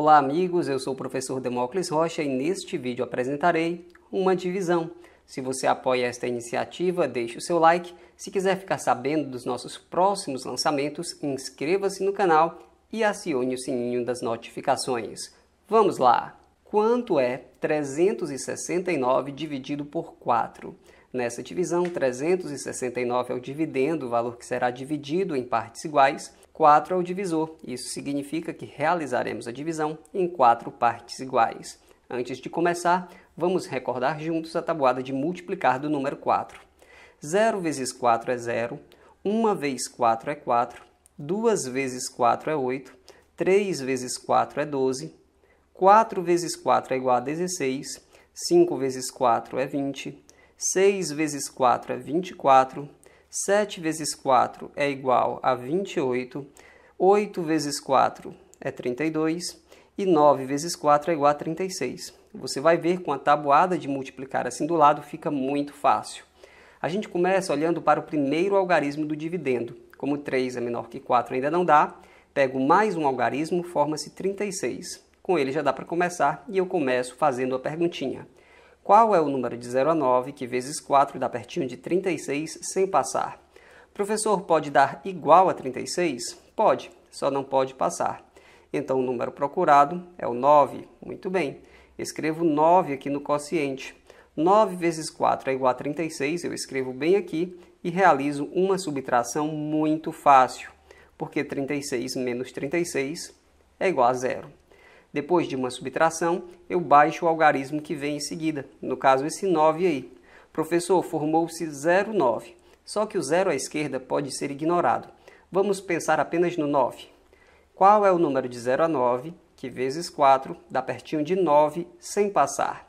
Olá, amigos. Eu sou o professor Demócles Rocha e neste vídeo apresentarei uma divisão. Se você apoia esta iniciativa, deixe o seu like. Se quiser ficar sabendo dos nossos próximos lançamentos, inscreva-se no canal e acione o sininho das notificações. Vamos lá! Quanto é 369 dividido por 4? Nessa divisão, 369 é o dividendo, o valor que será dividido em partes iguais, 4 é o divisor. Isso significa que realizaremos a divisão em 4 partes iguais. Antes de começar, vamos recordar juntos a tabuada de multiplicar do número 4. 0 vezes 4 é 0, 1 é vezes 4 é 4, 2 vezes 4 é 8, 3 vezes 4 é 12, 4 vezes 4 é igual a 16, 5 vezes 4 é 20, 6 vezes 4 é 24, 7 vezes 4 é igual a 28, 8 vezes 4 é 32 e 9 vezes 4 é igual a 36. Você vai ver com a tabuada de multiplicar assim do lado fica muito fácil. A gente começa olhando para o primeiro algarismo do dividendo. Como 3 é menor que 4 ainda não dá, pego mais um algarismo, forma-se 36. Com ele já dá para começar e eu começo fazendo a perguntinha. Qual é o número de 0 a 9 que vezes 4 dá pertinho de 36 sem passar? Professor, pode dar igual a 36? Pode, só não pode passar. Então o número procurado é o 9. Muito bem. Escrevo 9 aqui no quociente. 9 vezes 4 é igual a 36, eu escrevo bem aqui e realizo uma subtração muito fácil, porque 36 menos 36 é igual a zero. Depois de uma subtração, eu baixo o algarismo que vem em seguida, no caso esse 9 aí. Professor, formou-se 0,9. Só que o zero à esquerda pode ser ignorado. Vamos pensar apenas no 9. Qual é o número de 0 a 9, que vezes 4 dá pertinho de 9 sem passar?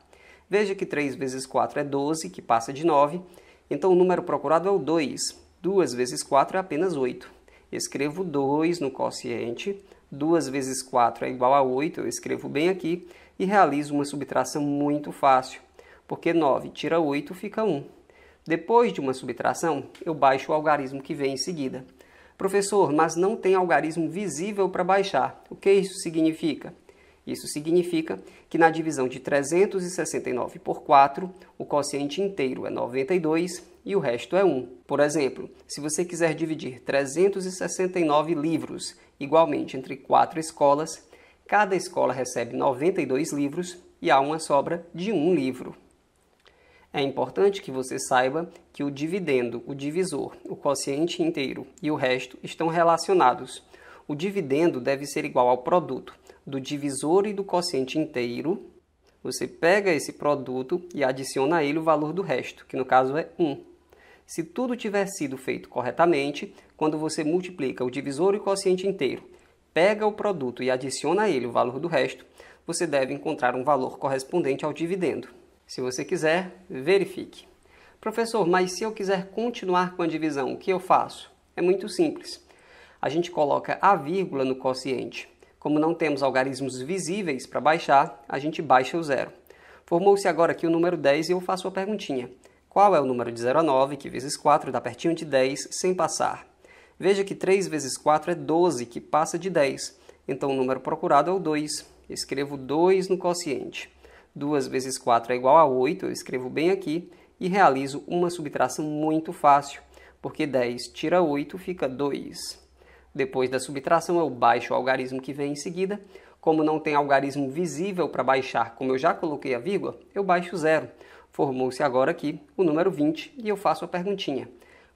Veja que 3 vezes 4 é 12, que passa de 9. Então o número procurado é o 2. 2 vezes 4 é apenas 8. Escrevo 2 no quociente, 2 vezes 4 é igual a 8, eu escrevo bem aqui, e realizo uma subtração muito fácil, porque 9 tira 8 fica 1. Depois de uma subtração, eu baixo o algarismo que vem em seguida. Professor, mas não tem algarismo visível para baixar. O que isso significa? Isso significa que na divisão de 369 por 4, o quociente inteiro é 92 e o resto é 1. Por exemplo, se você quiser dividir 369 livros igualmente entre quatro escolas. Cada escola recebe 92 livros e há uma sobra de um livro. É importante que você saiba que o dividendo, o divisor, o quociente inteiro e o resto estão relacionados. O dividendo deve ser igual ao produto do divisor e do quociente inteiro. Você pega esse produto e adiciona a ele o valor do resto, que no caso é 1. Se tudo tiver sido feito corretamente, quando você multiplica o divisor e o quociente inteiro, pega o produto e adiciona a ele o valor do resto, você deve encontrar um valor correspondente ao dividendo. Se você quiser, verifique. Professor, mas se eu quiser continuar com a divisão, o que eu faço? É muito simples. A gente coloca a vírgula no quociente. Como não temos algarismos visíveis para baixar, a gente baixa o zero. Formou-se agora aqui o número 10 e eu faço a perguntinha. Qual é o número de 0 a 9, que vezes 4 dá pertinho de 10, sem passar? Veja que 3 vezes 4 é 12, que passa de 10. Então o número procurado é o 2. Escrevo 2 no quociente. 2 vezes 4 é igual a 8, eu escrevo bem aqui, e realizo uma subtração muito fácil, porque 10 tira 8 fica 2. Depois da subtração, eu baixo o algarismo que vem em seguida. Como não tem algarismo visível para baixar, como eu já coloquei a vírgula, eu baixo zero. Formou-se agora aqui o número 20 e eu faço a perguntinha.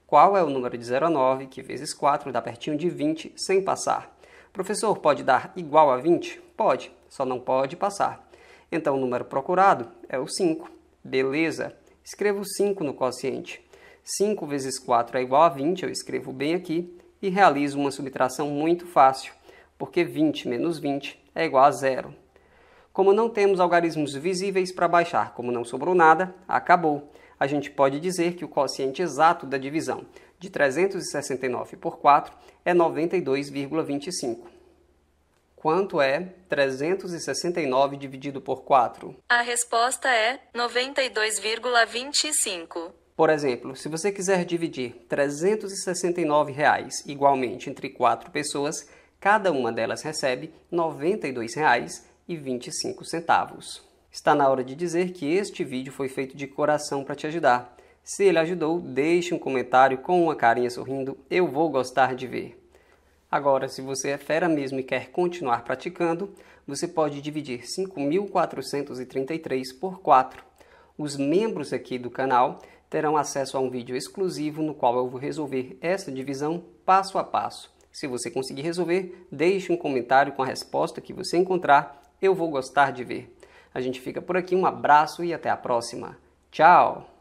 Qual é o número de 0 a 9, que vezes 4 dá pertinho de 20 sem passar? Professor, pode dar igual a 20? Pode, só não pode passar. Então o número procurado é o 5. Beleza? Escrevo 5 no quociente. 5 vezes 4 é igual a 20, eu escrevo bem aqui e realizo uma subtração muito fácil, porque 20 menos 20 é igual a zero. Como não temos algarismos visíveis para baixar, como não sobrou nada, acabou. A gente pode dizer que o quociente exato da divisão de 369 por 4 é 92,25. Quanto é 369 dividido por 4? A resposta é 92,25. Por exemplo, se você quiser dividir 369 reais igualmente entre quatro pessoas, cada uma delas recebe 92 reais e 25 centavos. Está na hora de dizer que este vídeo foi feito de coração para te ajudar. Se ele ajudou, deixe um comentário com uma carinha sorrindo, eu vou gostar de ver. Agora, se você é fera mesmo e quer continuar praticando, você pode dividir 5.433 por 4. Os membros aqui do canal terão acesso a um vídeo exclusivo no qual eu vou resolver essa divisão passo a passo. Se você conseguir resolver, deixe um comentário com a resposta que você encontrar eu vou gostar de ver. A gente fica por aqui, um abraço e até a próxima. Tchau!